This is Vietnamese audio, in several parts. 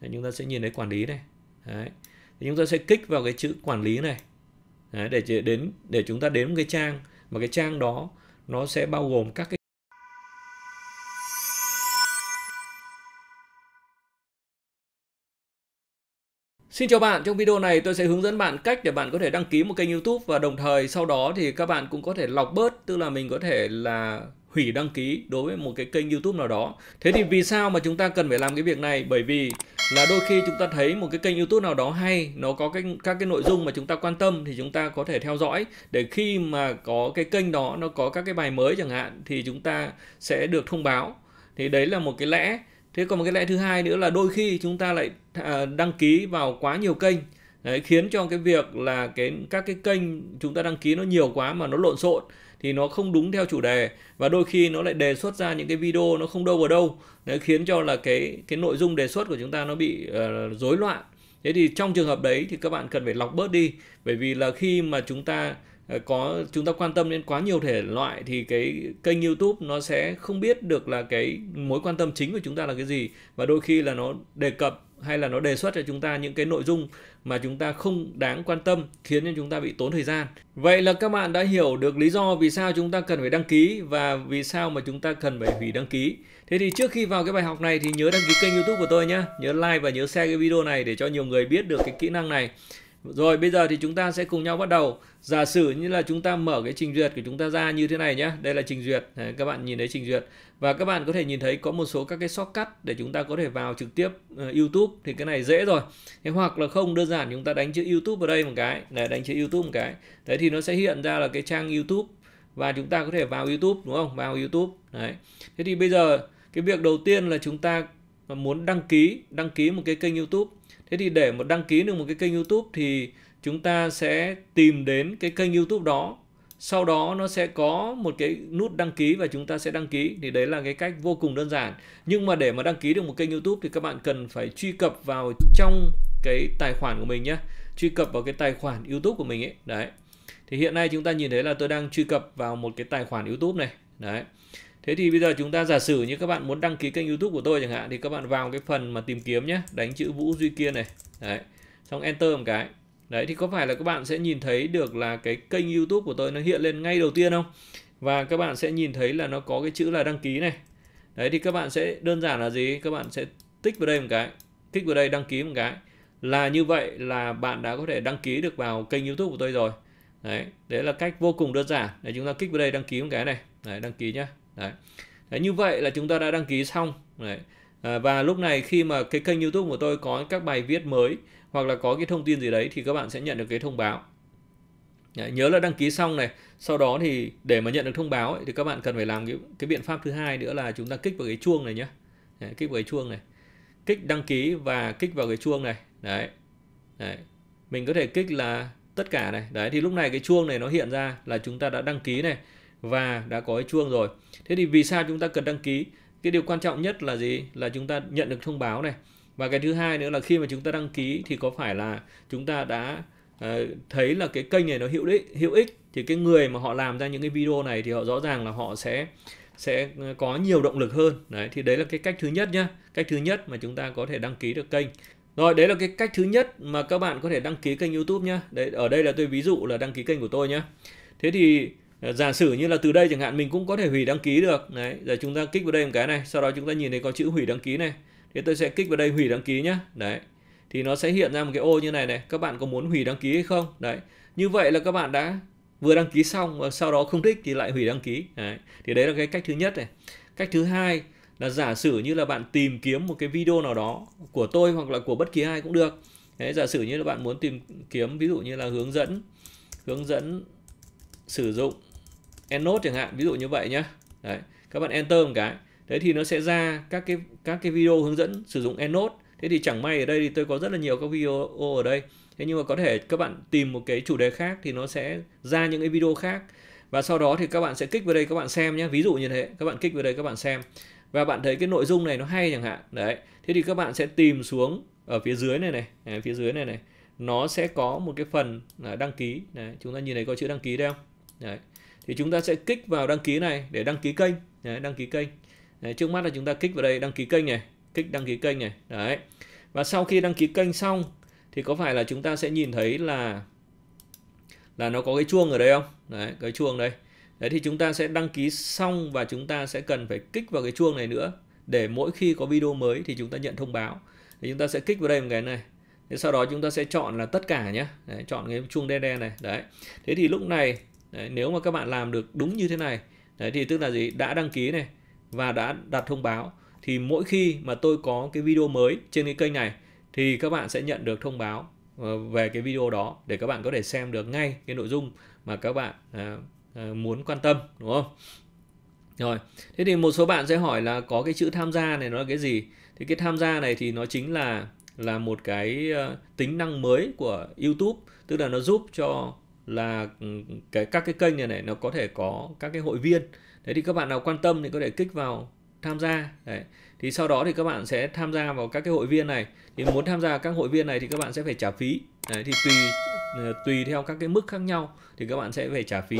đấy, chúng ta sẽ nhìn thấy quản lý này đấy thì chúng ta sẽ kích vào cái chữ quản lý này đấy, để đến để chúng ta đến một cái trang mà cái trang đó nó sẽ bao gồm các cái Xin chào bạn, trong video này tôi sẽ hướng dẫn bạn cách để bạn có thể đăng ký một kênh YouTube và đồng thời sau đó thì các bạn cũng có thể lọc bớt, tức là mình có thể là hủy đăng ký đối với một cái kênh YouTube nào đó. Thế thì vì sao mà chúng ta cần phải làm cái việc này? Bởi vì là đôi khi chúng ta thấy một cái kênh YouTube nào đó hay, nó có cái, các cái nội dung mà chúng ta quan tâm thì chúng ta có thể theo dõi để khi mà có cái kênh đó nó có các cái bài mới chẳng hạn thì chúng ta sẽ được thông báo. Thì đấy là một cái lẽ. Thế còn một cái lẽ thứ hai nữa là đôi khi chúng ta lại à, đăng ký vào quá nhiều kênh Đấy, khiến cho cái việc là cái các cái kênh chúng ta đăng ký nó nhiều quá mà nó lộn xộn thì nó không đúng theo chủ đề và đôi khi nó lại đề xuất ra những cái video nó không đâu vào đâu đấy khiến cho là cái cái nội dung đề xuất của chúng ta nó bị uh, rối loạn thế thì trong trường hợp đấy thì các bạn cần phải lọc bớt đi bởi vì là khi mà chúng ta ờ, có chúng ta quan tâm đến quá nhiều thể loại thì cái kênh YouTube nó sẽ không biết được là cái mối quan tâm chính của chúng ta là cái gì và đôi khi là nó đề cập hay là nó đề xuất cho chúng ta những cái nội dung mà chúng ta không đáng quan tâm khiến cho chúng ta bị tốn thời gian. Vậy là các bạn đã hiểu được lý do vì sao chúng ta cần phải đăng ký và vì sao mà chúng ta cần phải hủy đăng ký. Thế thì trước khi vào cái bài học này thì nhớ đăng ký kênh YouTube của tôi nhé, nhớ like và nhớ share cái video này để cho nhiều người biết được cái kỹ năng này. Rồi bây giờ thì chúng ta sẽ cùng nhau bắt đầu. Giả sử như là chúng ta mở cái trình duyệt của chúng ta ra như thế này nhé. Đây là trình duyệt. Đấy, các bạn nhìn thấy trình duyệt. Và các bạn có thể nhìn thấy có một số các cái shortcut để chúng ta có thể vào trực tiếp uh, YouTube. Thì cái này dễ rồi. Thế hoặc là không đơn giản chúng ta đánh chữ YouTube vào đây một cái. Để đánh chữ YouTube một cái. Đấy thì nó sẽ hiện ra là cái trang YouTube. Và chúng ta có thể vào YouTube đúng không? Vào YouTube. Đấy. Thế thì bây giờ cái việc đầu tiên là chúng ta và muốn đăng ký đăng ký một cái kênh YouTube thế thì để mà đăng ký được một cái kênh YouTube thì chúng ta sẽ tìm đến cái kênh YouTube đó sau đó nó sẽ có một cái nút đăng ký và chúng ta sẽ đăng ký thì đấy là cái cách vô cùng đơn giản nhưng mà để mà đăng ký được một kênh YouTube thì các bạn cần phải truy cập vào trong cái tài khoản của mình nhé truy cập vào cái tài khoản YouTube của mình ấy đấy thì hiện nay chúng ta nhìn thấy là tôi đang truy cập vào một cái tài khoản YouTube này đấy Thế thì bây giờ chúng ta giả sử như các bạn muốn đăng ký kênh YouTube của tôi chẳng hạn thì các bạn vào cái phần mà tìm kiếm nhé, đánh chữ Vũ Duy Kiên này. Đấy. Xong enter một cái. Đấy thì có phải là các bạn sẽ nhìn thấy được là cái kênh YouTube của tôi nó hiện lên ngay đầu tiên không? Và các bạn sẽ nhìn thấy là nó có cái chữ là đăng ký này. Đấy thì các bạn sẽ đơn giản là gì? Các bạn sẽ tích vào đây một cái, kích vào đây đăng ký một cái. Là như vậy là bạn đã có thể đăng ký được vào kênh YouTube của tôi rồi. Đấy, đấy là cách vô cùng đơn giản. Để chúng ta kích vào đây đăng ký một cái này. Đấy, đăng ký nhá đấy. đấy như vậy là chúng ta đã đăng ký xong đấy. À, và lúc này khi mà cái kênh youtube của tôi có các bài viết mới hoặc là có cái thông tin gì đấy thì các bạn sẽ nhận được cái thông báo đấy, nhớ là đăng ký xong này sau đó thì để mà nhận được thông báo ấy, thì các bạn cần phải làm cái, cái biện pháp thứ hai nữa là chúng ta kích vào cái chuông này nhé đấy, kích vào cái chuông này kích đăng ký và kích vào cái chuông này đấy, đấy. mình có thể kích là tất cả này đấy thì lúc này cái chuông này nó hiện ra là chúng ta đã đăng ký này và đã có cái chuông rồi. Thế thì vì sao chúng ta cần đăng ký? Cái điều quan trọng nhất là gì? Là chúng ta nhận được thông báo này. Và cái thứ hai nữa là khi mà chúng ta đăng ký thì có phải là chúng ta đã ờ, thấy là cái kênh này nó hữu ích, hữu ích thì cái người mà họ làm ra những cái video này thì họ rõ ràng là họ sẽ sẽ có nhiều động lực hơn. Đấy thì đấy là cái cách thứ nhất nhá. Cách thứ nhất mà chúng ta có thể đăng ký được kênh. Rồi đấy là cái cách thứ nhất mà các bạn có thể đăng ký kênh YouTube nhá. Đấy ở đây là tôi ví dụ là đăng ký kênh của tôi nhá. Thế thì Ờ, giả sử như là từ đây chẳng hạn mình cũng có thể hủy đăng ký được đấy giờ chúng ta kích vào đây một cái này sau đó chúng ta nhìn thấy có chữ hủy đăng ký này thì tôi sẽ kích vào đây hủy đăng ký nhá đấy thì nó sẽ hiện ra một cái ô như này này các bạn có muốn hủy đăng ký hay không đấy như vậy là các bạn đã vừa đăng ký xong và sau đó không thích thì lại hủy đăng ký đấy. thì đấy là cái cách thứ nhất này cách thứ hai là giả sử như là bạn tìm kiếm một cái video nào đó của tôi hoặc là của bất kỳ ai cũng được đấy, giả sử như là bạn muốn tìm kiếm ví dụ như là hướng dẫn hướng dẫn sử dụng Endnote chẳng hạn ví dụ như vậy nhé đấy các bạn enter một cái đấy thì nó sẽ ra các cái các cái video hướng dẫn sử dụng Endnote thế thì chẳng may ở đây thì tôi có rất là nhiều các video ở đây thế nhưng mà có thể các bạn tìm một cái chủ đề khác thì nó sẽ ra những cái video khác và sau đó thì các bạn sẽ kích vào đây các bạn xem nhé ví dụ như thế các bạn kích vào đây các bạn xem và bạn thấy cái nội dung này nó hay chẳng hạn đấy thế thì các bạn sẽ tìm xuống ở phía dưới này này, này phía dưới này này nó sẽ có một cái phần à, đăng ký đấy, chúng ta nhìn thấy có chữ đăng ký đây không đấy thì chúng ta sẽ kích vào đăng ký này để đăng ký kênh đấy, đăng ký kênh đấy, trước mắt là chúng ta kích vào đây đăng ký kênh này kích đăng ký kênh này đấy và sau khi đăng ký kênh xong thì có phải là chúng ta sẽ nhìn thấy là là nó có cái chuông ở đây không đấy cái chuông đây đấy thì chúng ta sẽ đăng ký xong và chúng ta sẽ cần phải kích vào cái chuông này nữa để mỗi khi có video mới thì chúng ta nhận thông báo thì chúng ta sẽ kích vào đây một cái này thế sau đó chúng ta sẽ chọn là tất cả nhé đấy, chọn cái chuông đen đen này đấy thế thì lúc này đấy, nếu mà các bạn làm được đúng như thế này đấy thì tức là gì đã đăng ký này và đã đặt thông báo thì mỗi khi mà tôi có cái video mới trên cái kênh này thì các bạn sẽ nhận được thông báo ờ, về cái video đó để các bạn có thể xem được ngay cái nội dung mà các bạn à, à, muốn quan tâm đúng không rồi thế thì một số bạn sẽ hỏi là có cái chữ tham gia này nó là cái gì thì cái tham gia này thì nó chính là là một cái ờ, tính năng mới của YouTube tức là nó giúp cho là ừ, cái các cái kênh này này nó có thể có các cái hội viên thế thì các bạn nào quan tâm thì có thể kích vào tham gia đấy thì sau đó thì các bạn sẽ tham gia vào các cái hội viên này thì muốn tham gia các hội viên này thì các bạn sẽ phải trả phí đấy, thì tùy ờ, tùy theo các cái mức khác nhau thì các bạn sẽ phải trả phí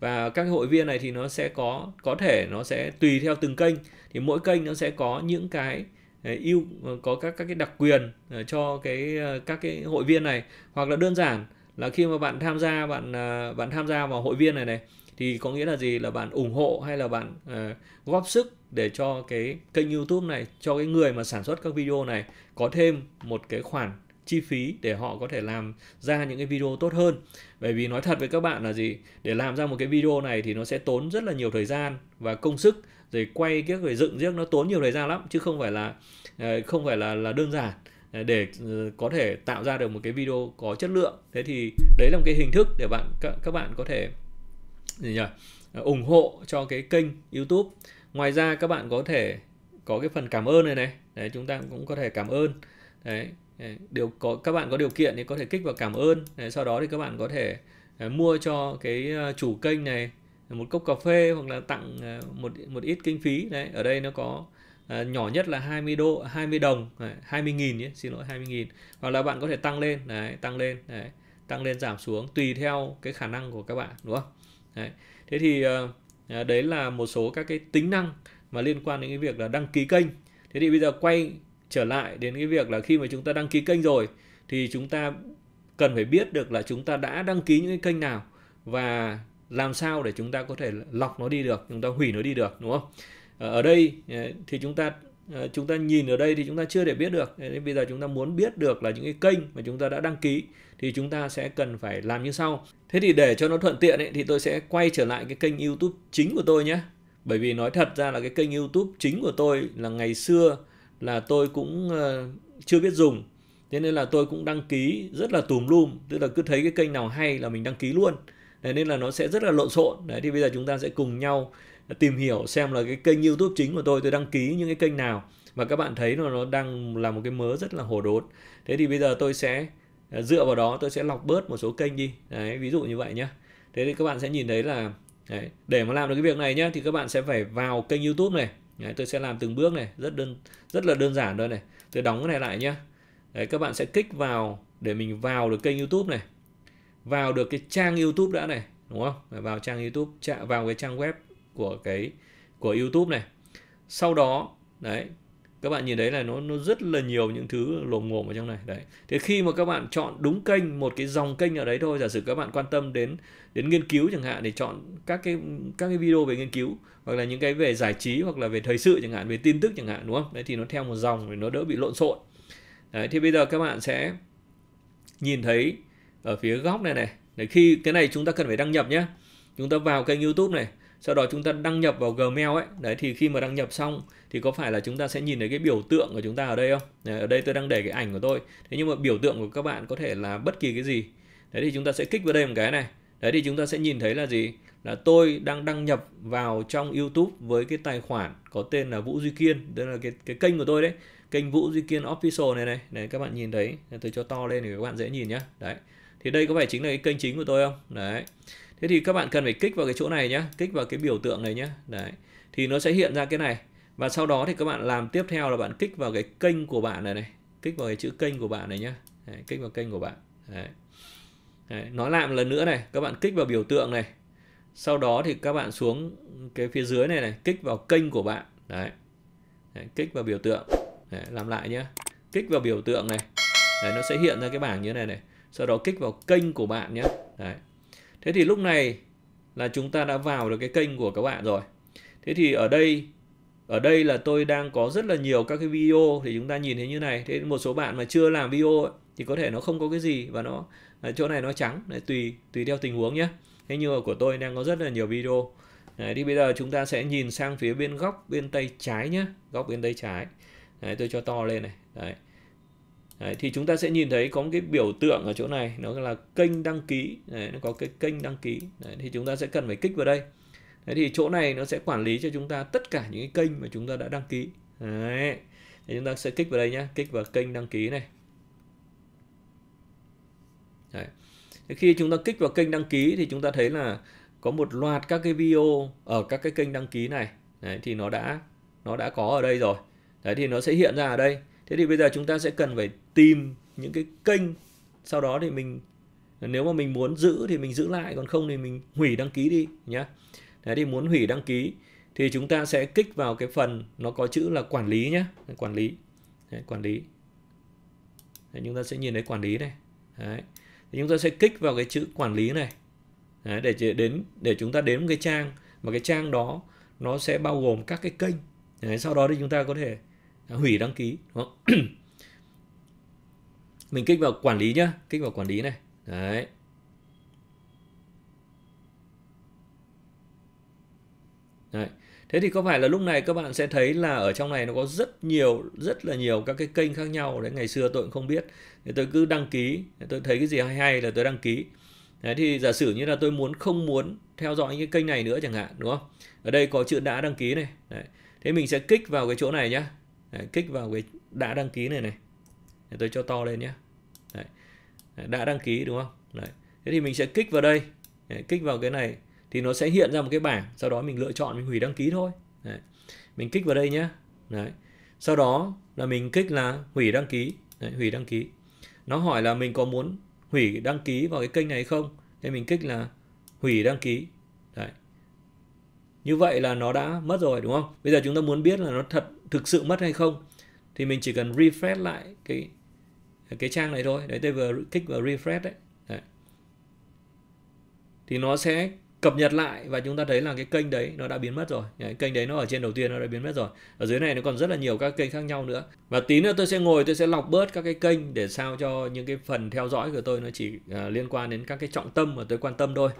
và các hội viên này thì nó sẽ có có thể nó sẽ tùy theo từng kênh thì mỗi kênh nó sẽ có những cái ờ, ưu ờ, có các các cái đặc quyền cho cái các cái hội viên này hoặc là đơn giản là khi mà bạn tham gia bạn à, bạn tham gia vào hội viên này này thì có nghĩa là gì là bạn ủng hộ hay là bạn uh, góp sức để cho cái kênh YouTube này cho cái người mà sản xuất các video này có thêm một cái khoản chi phí để họ có thể làm ra những cái video tốt hơn bởi vì nói thật với các bạn là gì để làm ra một cái video này thì nó sẽ tốn rất là nhiều thời gian và công sức rồi quay cái rồi dựng riêng nó tốn nhiều thời gian lắm chứ không phải là à, không phải là là đơn giản Ờ, để ờ, có thể tạo ra được một cái video có chất lượng thế thì đấy là một cái hình thức để bạn các, các bạn có thể gì nhỉ ờ, ủng hộ cho cái kênh YouTube ngoài ra các bạn có thể có cái phần cảm ơn này này đấy chúng ta cũng có thể cảm ơn đấy điều có các bạn có điều kiện thì có thể kích vào cảm ơn đấy, sau đó thì các bạn có thể mua cho cái chủ kênh này một cốc cà phê hoặc là tặng một một ít kinh phí đấy ở đây nó có Ờ, nhỏ nhất là 20 đô 20 đồng 20 nghìn nhé xin lỗi 20 nghìn hoặc là bạn có thể tăng lên đấy, tăng lên đấy, tăng lên giảm xuống tùy theo cái khả năng của các bạn đúng không đấy. thế thì ờ, à, đấy là một số các cái tính năng mà liên quan đến cái việc là đăng ký kênh thế thì bây giờ quay trở lại đến cái việc là khi mà chúng ta đăng ký kênh rồi thì chúng ta cần phải biết được là chúng ta đã đăng ký những cái kênh nào và làm sao để chúng ta có thể lọc nó đi được chúng ta hủy nó đi được đúng không Ờ, ở đây ờ, thì chúng ta ờ, chúng ta nhìn ở đây thì chúng ta chưa thể biết được nên bây giờ chúng ta muốn biết được là những cái kênh mà chúng ta đã đăng ký thì chúng ta sẽ cần phải làm như sau thế thì để cho nó thuận tiện ấy, thì tôi sẽ quay trở lại cái kênh youtube chính của tôi nhé bởi vì nói thật ra là cái kênh youtube chính của tôi là ngày xưa là tôi cũng chưa biết dùng thế nên là tôi cũng đăng ký rất là tùm lum tức là cứ thấy cái kênh nào hay là mình đăng ký luôn đấy, nên là nó sẽ rất là lộn xộn đấy thì bây giờ chúng ta sẽ cùng nhau tìm hiểu xem là cái kênh YouTube chính của tôi tôi đăng ký những cái kênh nào và các bạn thấy là nó đang là một cái mớ rất là hồ đốn. Thế thì bây giờ tôi sẽ à, dựa vào đó tôi sẽ lọc bớt một số kênh đi. Đấy, ví dụ như vậy nhé. Thế thì các bạn sẽ nhìn thấy là đấy, để mà làm được cái việc này nhá thì các bạn sẽ phải vào kênh YouTube này. Đấy, tôi sẽ làm từng bước này, rất đơn rất là đơn giản thôi này. Tôi đóng cái này lại nhá Đấy, các bạn sẽ kích vào để mình vào được kênh YouTube này. Vào được cái trang YouTube đã này, đúng không? Vào trang YouTube, vào cái trang web của cái của YouTube này sau đó đấy các bạn nhìn thấy là nó nó rất là nhiều những thứ lồm ngồm ở trong này đấy thế khi mà các bạn chọn đúng kênh một cái dòng kênh ở đấy thôi giả sử các bạn quan tâm đến đến nghiên cứu chẳng hạn để chọn các cái các cái video về nghiên cứu hoặc là những cái về giải trí hoặc là về thời sự chẳng hạn về tin tức chẳng hạn đúng không đấy thì nó theo một dòng thì nó đỡ bị lộn xộn đấy thì bây giờ các bạn sẽ nhìn thấy ở phía góc này này để khi cái này chúng ta cần phải đăng nhập nhé chúng ta vào kênh youtube này sau đó chúng ta đăng nhập vào Gmail ấy đấy thì khi mà đăng nhập xong thì có phải là chúng ta sẽ nhìn thấy cái biểu tượng của chúng ta ở đây không đấy, ở đây tôi đang để cái ảnh của tôi thế nhưng mà biểu tượng của các bạn có thể là bất kỳ cái gì đấy thì chúng ta sẽ kích vào đây một cái này đấy thì chúng ta sẽ nhìn thấy là gì là tôi đang đăng nhập vào trong YouTube với cái tài khoản có tên là Vũ Duy Kiên đây là cái cái kênh của tôi đấy kênh Vũ Duy Kiên Official này này này các bạn nhìn thấy tôi cho to lên để các bạn dễ nhìn nhá đấy thì đây có phải chính là cái kênh chính của tôi không đấy Thế thì các bạn cần phải kích vào cái chỗ này nhé, kích vào cái biểu tượng này nhé. Đấy. Thì nó sẽ hiện ra cái này. Và sau đó thì các bạn làm tiếp theo là bạn kích vào cái kênh của bạn này này. Kích vào cái chữ kênh của bạn này nhé. Đấy, kích vào kênh của bạn. Đấy. Đấy. Nó làm lần nữa này. Các bạn kích vào biểu tượng này. Sau đó thì các bạn xuống cái phía dưới này này. Kích vào kênh của bạn. Đấy. Đấy. Kích vào biểu tượng. Đấy. Làm lại nhé. Kích vào biểu tượng này. Đấy. Nó sẽ hiện ra cái bảng như thế này này. Sau đó kích vào kênh của bạn nhé. Đấy Thế thì lúc này là chúng ta đã vào được cái kênh của các bạn rồi. Thế thì ở đây ở đây là tôi đang có rất là nhiều các cái video thì chúng ta nhìn thấy như này. Thế một số bạn mà chưa làm video ấy, thì có thể nó không có cái gì và nó à, chỗ này nó trắng, đấy, tùy tùy theo tình huống nhé. Thế nhưng như của tôi đang có rất là nhiều video. Đấy, thì bây giờ chúng ta sẽ nhìn sang phía bên góc bên tay trái nhé, góc bên tay trái. Đấy, tôi cho to lên này. Đấy Đấy, thì chúng ta sẽ nhìn thấy có một cái biểu tượng ở chỗ này nó là kênh đăng ký Đấy, nó có cái kênh đăng ký Đấy, thì chúng ta sẽ cần phải kích vào đây Đấy, thì chỗ này nó sẽ quản lý cho chúng ta tất cả những cái kênh mà chúng ta đã đăng ký Đấy. Thì chúng ta sẽ kích vào đây nhé, kích vào kênh đăng ký này Đấy. Thì khi chúng ta kích vào kênh đăng ký thì chúng ta thấy là có một loạt các cái video ở các cái kênh đăng ký này Đấy, thì nó đã nó đã có ở đây rồi Đấy thì nó sẽ hiện ra ở đây. Thế thì bây giờ chúng ta sẽ cần phải tìm những cái kênh sau đó thì mình nếu mà mình muốn giữ thì mình giữ lại còn không thì mình hủy đăng ký đi nhé đấy thì muốn hủy đăng ký thì chúng ta sẽ kích vào cái phần nó có chữ là quản lý nhé quản lý đấy, quản lý đấy, chúng ta sẽ nhìn thấy quản lý này đấy thì chúng ta sẽ kích vào cái chữ quản lý này đấy, để đến để chúng ta đến một cái trang mà cái trang đó nó sẽ bao gồm các cái kênh đấy, sau đó thì chúng ta có thể hủy đăng ký đúng không? mình kích vào quản lý nhá kích vào quản lý này đấy Đấy. Thế thì có phải là lúc này các bạn sẽ thấy là ở trong này nó có rất nhiều, rất là nhiều các cái kênh khác nhau. Đấy, ngày xưa tôi cũng không biết. Thì tôi cứ đăng ký, tôi thấy cái gì hay hay là tôi đăng ký. Đấy, thì giả sử như là tôi muốn không muốn theo dõi những cái kênh này nữa chẳng hạn, đúng không? Ở đây có chữ đã đăng ký này. Đấy. Thế mình sẽ kích vào cái chỗ này nhá. Đấy, kích vào cái đã đăng ký này này để tôi cho to lên nhé Đấy. đã đăng ký đúng không Đấy. thế thì mình sẽ kích vào đây Đấy. kích vào cái này thì nó sẽ hiện ra một cái bảng sau đó mình lựa chọn mình hủy đăng ký thôi Đấy. mình kích vào đây nhé Đấy. sau đó là mình kích là hủy đăng ký Đấy, hủy đăng ký nó hỏi là mình có muốn hủy đăng ký vào cái kênh này không thế mình kích là hủy đăng ký Đấy. như vậy là nó đã mất rồi đúng không bây giờ chúng ta muốn biết là nó thật thực sự mất hay không thì mình chỉ cần refresh lại cái cái trang này thôi đấy tôi vừa kích vào refresh đấy. đấy thì nó sẽ cập nhật lại và chúng ta thấy là cái kênh đấy nó đã biến mất rồi đấy, kênh đấy nó ở trên đầu tiên nó đã biến mất rồi ở dưới này nó còn rất là nhiều các kênh khác nhau nữa và tí nữa tôi sẽ ngồi tôi sẽ lọc bớt các cái kênh để sao cho những cái phần theo dõi của tôi nó chỉ uh, liên quan đến các cái trọng tâm mà tôi quan tâm thôi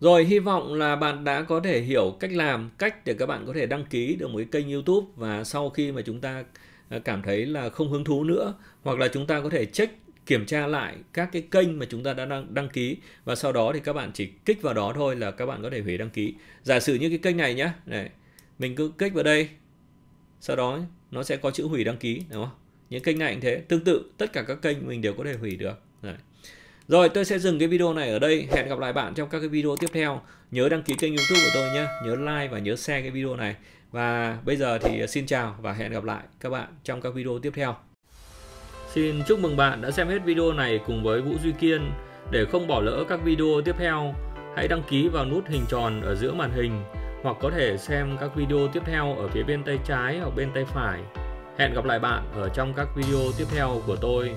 rồi hy vọng là bạn đã có thể hiểu cách làm cách để các bạn có thể đăng ký được một cái kênh YouTube và sau khi mà chúng ta Ờ, cảm thấy là không hứng thú nữa hoặc là chúng ta có thể check kiểm tra lại các cái kênh mà chúng ta đã đăng, đăng ký và sau đó thì các bạn chỉ kích vào đó thôi là các bạn có thể hủy đăng ký. Giả sử như cái kênh này nhá, này, mình cứ kích vào đây. Sau đó nó sẽ có chữ hủy đăng ký đúng không? Những kênh này cũng thế, tương tự tất cả các kênh mình đều có thể hủy được. Rồi tôi sẽ dừng cái video này ở đây. Hẹn gặp lại bạn trong các cái video tiếp theo. Nhớ đăng ký kênh youtube của tôi nhé. Nhớ like và nhớ share cái video này. Và bây giờ thì xin chào và hẹn gặp lại các bạn trong các video tiếp theo. Xin chúc mừng bạn đã xem hết video này cùng với Vũ Duy Kiên. Để không bỏ lỡ các video tiếp theo, hãy đăng ký vào nút hình tròn ở giữa màn hình hoặc có thể xem các video tiếp theo ở phía bên tay trái hoặc bên tay phải. Hẹn gặp lại bạn ở trong các video tiếp theo của tôi.